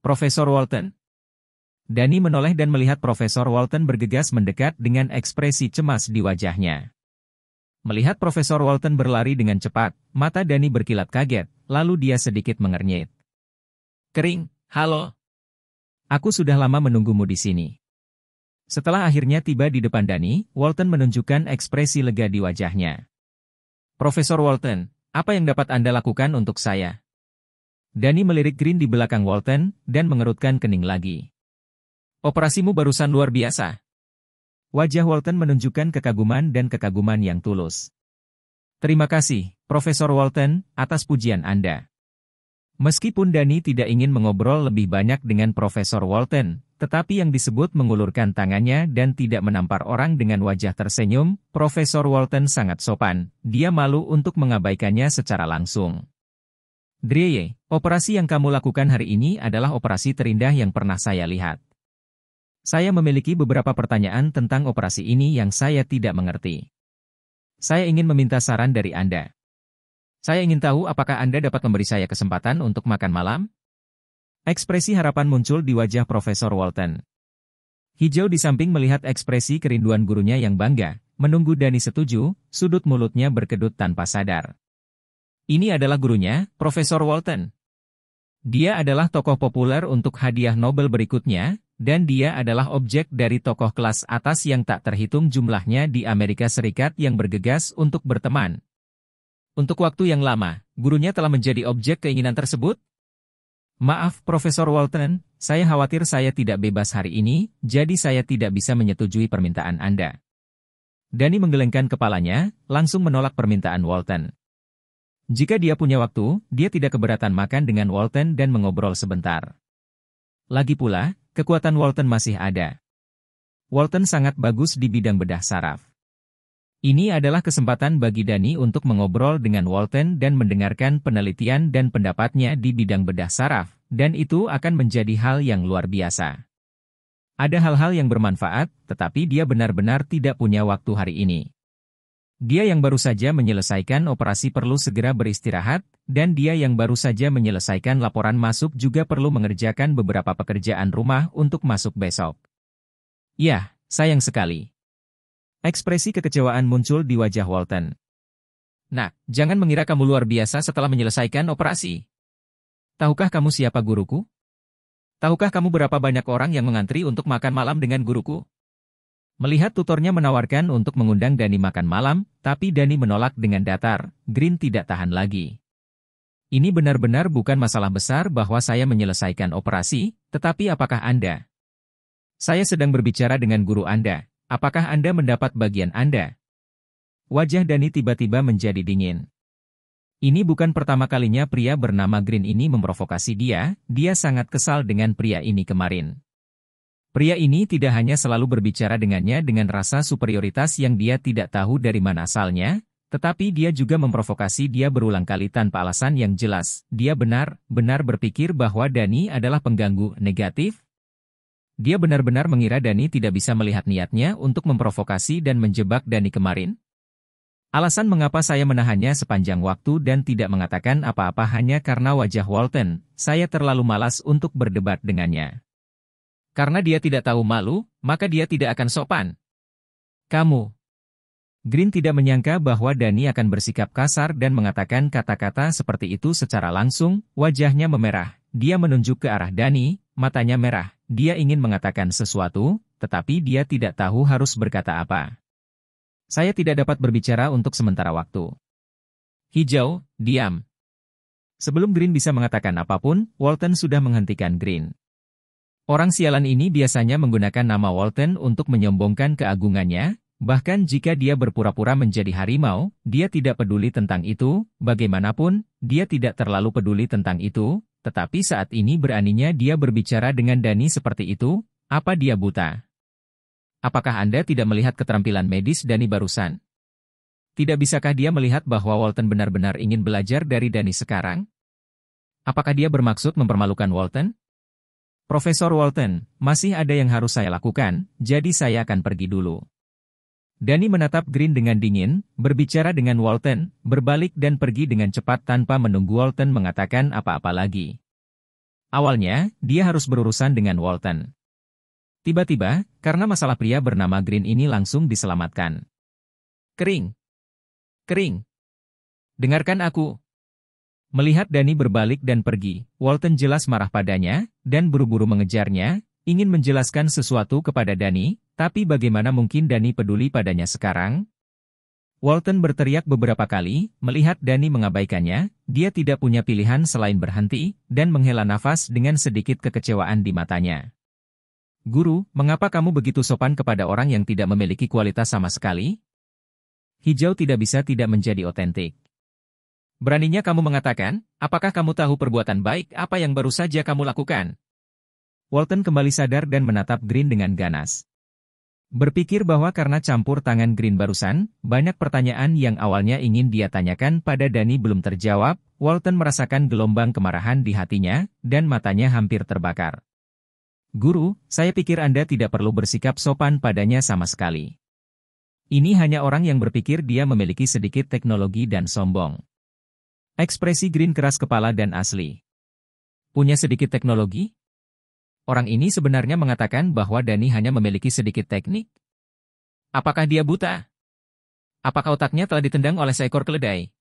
Speaker 1: Profesor Walton. Dani menoleh dan melihat Profesor Walton bergegas mendekat dengan ekspresi cemas di wajahnya. Melihat Profesor Walton berlari dengan cepat, mata Dani berkilat kaget, lalu dia sedikit mengernyit. Kering, halo. Aku sudah lama menunggumu di sini. Setelah akhirnya tiba di depan Dani, Walton menunjukkan ekspresi lega di wajahnya. Profesor Walton, apa yang dapat Anda lakukan untuk saya? Dani melirik Green di belakang Walton dan mengerutkan kening lagi. Operasimu barusan luar biasa. Wajah Walton menunjukkan kekaguman dan kekaguman yang tulus. Terima kasih, Profesor Walton, atas pujian Anda. Meskipun Dani tidak ingin mengobrol lebih banyak dengan Profesor Walton, tetapi yang disebut mengulurkan tangannya dan tidak menampar orang dengan wajah tersenyum, Profesor Walton sangat sopan, dia malu untuk mengabaikannya secara langsung. Drie, operasi yang kamu lakukan hari ini adalah operasi terindah yang pernah saya lihat. Saya memiliki beberapa pertanyaan tentang operasi ini yang saya tidak mengerti. Saya ingin meminta saran dari Anda. Saya ingin tahu apakah Anda dapat memberi saya kesempatan untuk makan malam? Ekspresi harapan muncul di wajah Profesor Walton. Hijau di samping melihat ekspresi kerinduan gurunya yang bangga, menunggu Dani setuju, sudut mulutnya berkedut tanpa sadar. Ini adalah gurunya, Profesor Walton. Dia adalah tokoh populer untuk hadiah Nobel berikutnya, dan dia adalah objek dari tokoh kelas atas yang tak terhitung jumlahnya di Amerika Serikat yang bergegas untuk berteman. Untuk waktu yang lama, gurunya telah menjadi objek keinginan tersebut, Maaf Profesor Walton, saya khawatir saya tidak bebas hari ini, jadi saya tidak bisa menyetujui permintaan Anda. Dani menggelengkan kepalanya, langsung menolak permintaan Walton. Jika dia punya waktu, dia tidak keberatan makan dengan Walton dan mengobrol sebentar. Lagi pula, kekuatan Walton masih ada. Walton sangat bagus di bidang bedah saraf. Ini adalah kesempatan bagi Dani untuk mengobrol dengan Walton dan mendengarkan penelitian dan pendapatnya di bidang bedah saraf, dan itu akan menjadi hal yang luar biasa. Ada hal-hal yang bermanfaat, tetapi dia benar-benar tidak punya waktu hari ini. Dia yang baru saja menyelesaikan operasi perlu segera beristirahat, dan dia yang baru saja menyelesaikan laporan masuk juga perlu mengerjakan beberapa pekerjaan rumah untuk masuk besok. Yah, sayang sekali. Ekspresi kekecewaan muncul di wajah Walton. Nah, jangan mengira kamu luar biasa setelah menyelesaikan operasi. Tahukah kamu siapa guruku? Tahukah kamu berapa banyak orang yang mengantri untuk makan malam dengan guruku? Melihat tutornya menawarkan untuk mengundang Dani makan malam, tapi Dani menolak dengan datar, Green tidak tahan lagi. Ini benar-benar bukan masalah besar bahwa saya menyelesaikan operasi, tetapi apakah Anda? Saya sedang berbicara dengan guru Anda, Apakah Anda mendapat bagian Anda? Wajah Dani tiba-tiba menjadi dingin. Ini bukan pertama kalinya pria bernama Green ini memprovokasi dia, dia sangat kesal dengan pria ini kemarin. Pria ini tidak hanya selalu berbicara dengannya dengan rasa superioritas yang dia tidak tahu dari mana asalnya, tetapi dia juga memprovokasi dia berulang kali tanpa alasan yang jelas. Dia benar-benar berpikir bahwa Dani adalah pengganggu negatif, dia benar-benar mengira Dani tidak bisa melihat niatnya untuk memprovokasi dan menjebak Dani kemarin? Alasan mengapa saya menahannya sepanjang waktu dan tidak mengatakan apa-apa hanya karena wajah Walton, saya terlalu malas untuk berdebat dengannya. Karena dia tidak tahu malu, maka dia tidak akan sopan. Kamu. Green tidak menyangka bahwa Dani akan bersikap kasar dan mengatakan kata-kata seperti itu secara langsung, wajahnya memerah, dia menunjuk ke arah Dani, matanya merah. Dia ingin mengatakan sesuatu, tetapi dia tidak tahu harus berkata apa. Saya tidak dapat berbicara untuk sementara waktu. Hijau, diam. Sebelum Green bisa mengatakan apapun, Walton sudah menghentikan Green. Orang sialan ini biasanya menggunakan nama Walton untuk menyombongkan keagungannya, bahkan jika dia berpura-pura menjadi harimau, dia tidak peduli tentang itu, bagaimanapun, dia tidak terlalu peduli tentang itu, tetapi saat ini beraninya dia berbicara dengan Dani seperti itu, apa dia buta? Apakah Anda tidak melihat keterampilan medis Dani barusan? Tidak bisakah dia melihat bahwa Walton benar-benar ingin belajar dari Dani sekarang? Apakah dia bermaksud mempermalukan Walton? Profesor Walton, masih ada yang harus saya lakukan, jadi saya akan pergi dulu. Dani menatap Green dengan dingin, berbicara dengan Walton, berbalik dan pergi dengan cepat tanpa menunggu Walton mengatakan apa-apa lagi. Awalnya, dia harus berurusan dengan Walton. Tiba-tiba, karena masalah pria bernama Green ini langsung diselamatkan. Kering. Kering. Dengarkan aku. Melihat Dani berbalik dan pergi, Walton jelas marah padanya, dan buru-buru mengejarnya, ingin menjelaskan sesuatu kepada Dani, tapi bagaimana mungkin Dani peduli padanya sekarang? Walton berteriak beberapa kali, melihat Dani mengabaikannya, dia tidak punya pilihan selain berhenti, dan menghela nafas dengan sedikit kekecewaan di matanya. Guru, mengapa kamu begitu sopan kepada orang yang tidak memiliki kualitas sama sekali? Hijau tidak bisa tidak menjadi otentik. Beraninya kamu mengatakan, apakah kamu tahu perbuatan baik apa yang baru saja kamu lakukan? Walton kembali sadar dan menatap Green dengan ganas. Berpikir bahwa karena campur tangan Green barusan, banyak pertanyaan yang awalnya ingin dia tanyakan pada Dani belum terjawab, Walton merasakan gelombang kemarahan di hatinya, dan matanya hampir terbakar. Guru, saya pikir Anda tidak perlu bersikap sopan padanya sama sekali. Ini hanya orang yang berpikir dia memiliki sedikit teknologi dan sombong. Ekspresi Green keras kepala dan asli. Punya sedikit teknologi? Orang ini sebenarnya mengatakan bahwa Dani hanya memiliki sedikit teknik. Apakah dia buta? Apakah otaknya telah ditendang oleh seekor keledai?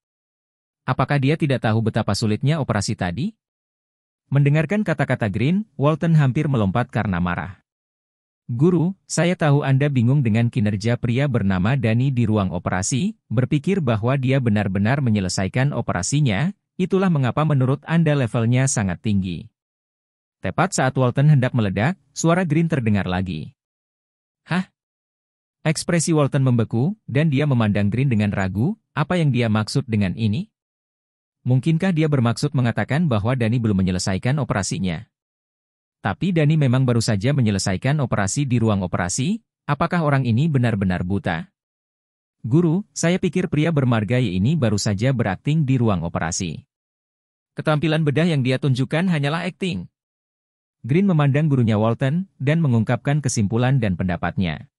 Speaker 1: Apakah dia tidak tahu betapa sulitnya operasi tadi? Mendengarkan kata-kata Green, Walton hampir melompat karena marah. Guru, saya tahu Anda bingung dengan kinerja pria bernama Dani di ruang operasi, berpikir bahwa dia benar-benar menyelesaikan operasinya, itulah mengapa menurut Anda levelnya sangat tinggi. Tepat saat Walton hendak meledak, suara Green terdengar lagi. Hah? Ekspresi Walton membeku, dan dia memandang Green dengan ragu, apa yang dia maksud dengan ini? Mungkinkah dia bermaksud mengatakan bahwa Dani belum menyelesaikan operasinya? Tapi Dani memang baru saja menyelesaikan operasi di ruang operasi, apakah orang ini benar-benar buta? Guru, saya pikir pria bermarga ya ini baru saja berakting di ruang operasi. Ketampilan bedah yang dia tunjukkan hanyalah akting. Green memandang gurunya Walton dan mengungkapkan kesimpulan dan pendapatnya.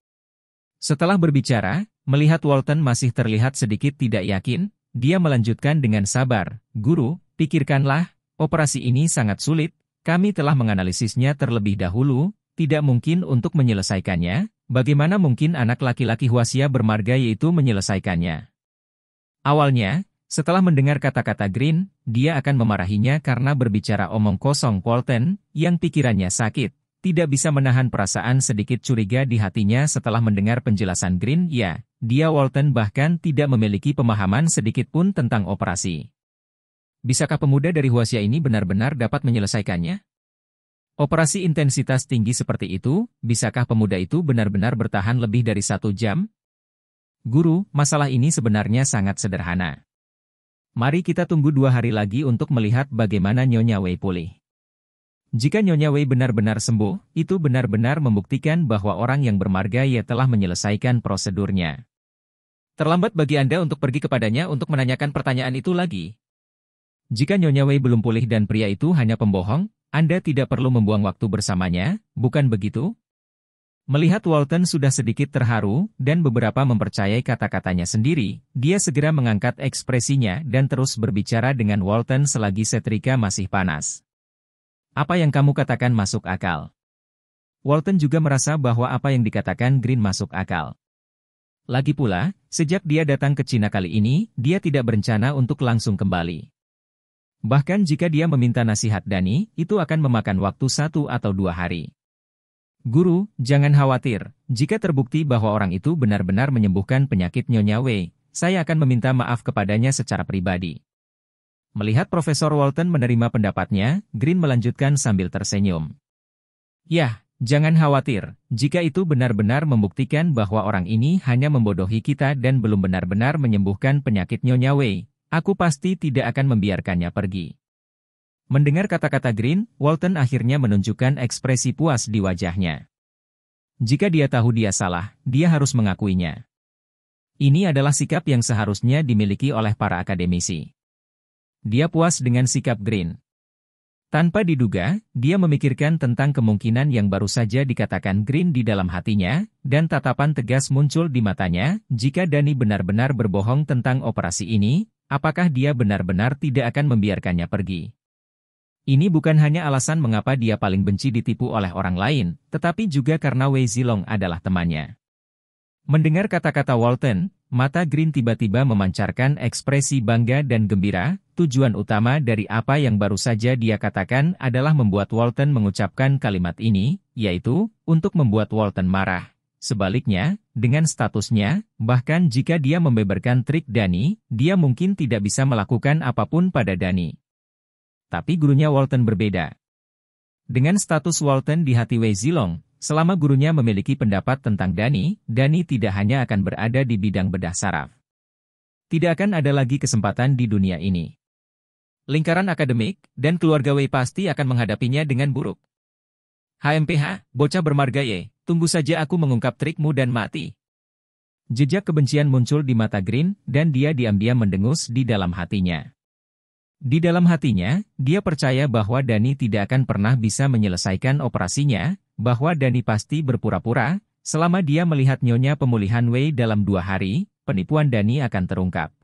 Speaker 1: Setelah berbicara, melihat Walton masih terlihat sedikit tidak yakin, dia melanjutkan dengan sabar, Guru, pikirkanlah, operasi ini sangat sulit, kami telah menganalisisnya terlebih dahulu, tidak mungkin untuk menyelesaikannya, bagaimana mungkin anak laki-laki Huasia bermarga yaitu menyelesaikannya. Awalnya, setelah mendengar kata-kata Green, dia akan memarahinya karena berbicara omong kosong Walton, yang pikirannya sakit, tidak bisa menahan perasaan sedikit curiga di hatinya setelah mendengar penjelasan Green, ya, dia Walton bahkan tidak memiliki pemahaman sedikit pun tentang operasi. Bisakah pemuda dari Huasia ini benar-benar dapat menyelesaikannya? Operasi intensitas tinggi seperti itu, bisakah pemuda itu benar-benar bertahan lebih dari satu jam? Guru, masalah ini sebenarnya sangat sederhana. Mari kita tunggu dua hari lagi untuk melihat bagaimana Nyonya Wei pulih. Jika Nyonya Wei benar-benar sembuh, itu benar-benar membuktikan bahwa orang yang bermarga ia telah menyelesaikan prosedurnya. Terlambat bagi Anda untuk pergi kepadanya untuk menanyakan pertanyaan itu lagi. Jika Nyonya Wei belum pulih dan pria itu hanya pembohong, Anda tidak perlu membuang waktu bersamanya, bukan begitu? Melihat Walton sudah sedikit terharu, dan beberapa mempercayai kata-katanya sendiri, dia segera mengangkat ekspresinya dan terus berbicara dengan Walton selagi setrika masih panas. Apa yang kamu katakan masuk akal? Walton juga merasa bahwa apa yang dikatakan Green masuk akal. Lagi pula, sejak dia datang ke Cina kali ini, dia tidak berencana untuk langsung kembali. Bahkan jika dia meminta nasihat Dani, itu akan memakan waktu satu atau dua hari. Guru, jangan khawatir. Jika terbukti bahwa orang itu benar-benar menyembuhkan penyakit Nyonya Wei, saya akan meminta maaf kepadanya secara pribadi. Melihat Profesor Walton menerima pendapatnya, Green melanjutkan sambil tersenyum. Yah, jangan khawatir. Jika itu benar-benar membuktikan bahwa orang ini hanya membodohi kita dan belum benar-benar menyembuhkan penyakit Nyonya Wei, aku pasti tidak akan membiarkannya pergi. Mendengar kata-kata Green, Walton akhirnya menunjukkan ekspresi puas di wajahnya. Jika dia tahu dia salah, dia harus mengakuinya. Ini adalah sikap yang seharusnya dimiliki oleh para akademisi. Dia puas dengan sikap Green. Tanpa diduga, dia memikirkan tentang kemungkinan yang baru saja dikatakan Green di dalam hatinya, dan tatapan tegas muncul di matanya, jika Dani benar-benar berbohong tentang operasi ini, apakah dia benar-benar tidak akan membiarkannya pergi. Ini bukan hanya alasan mengapa dia paling benci ditipu oleh orang lain, tetapi juga karena Wei Zilong adalah temannya. Mendengar kata-kata Walton, mata Green tiba-tiba memancarkan ekspresi bangga dan gembira, tujuan utama dari apa yang baru saja dia katakan adalah membuat Walton mengucapkan kalimat ini, yaitu, untuk membuat Walton marah. Sebaliknya, dengan statusnya, bahkan jika dia membeberkan trik Dani, dia mungkin tidak bisa melakukan apapun pada Dani tapi gurunya Walton berbeda. Dengan status Walton di hati Wei Zilong, selama gurunya memiliki pendapat tentang Dani, Dani tidak hanya akan berada di bidang bedah saraf. Tidak akan ada lagi kesempatan di dunia ini. Lingkaran akademik dan keluarga Wei pasti akan menghadapinya dengan buruk. HMPH, bocah bermarga Ye, tunggu saja aku mengungkap trikmu dan mati. Jejak kebencian muncul di mata Green, dan dia diam-diam mendengus di dalam hatinya. Di dalam hatinya, dia percaya bahwa Dani tidak akan pernah bisa menyelesaikan operasinya, bahwa Dani pasti berpura-pura, selama dia melihat nyonya pemulihan Wei dalam dua hari, penipuan Dani akan terungkap.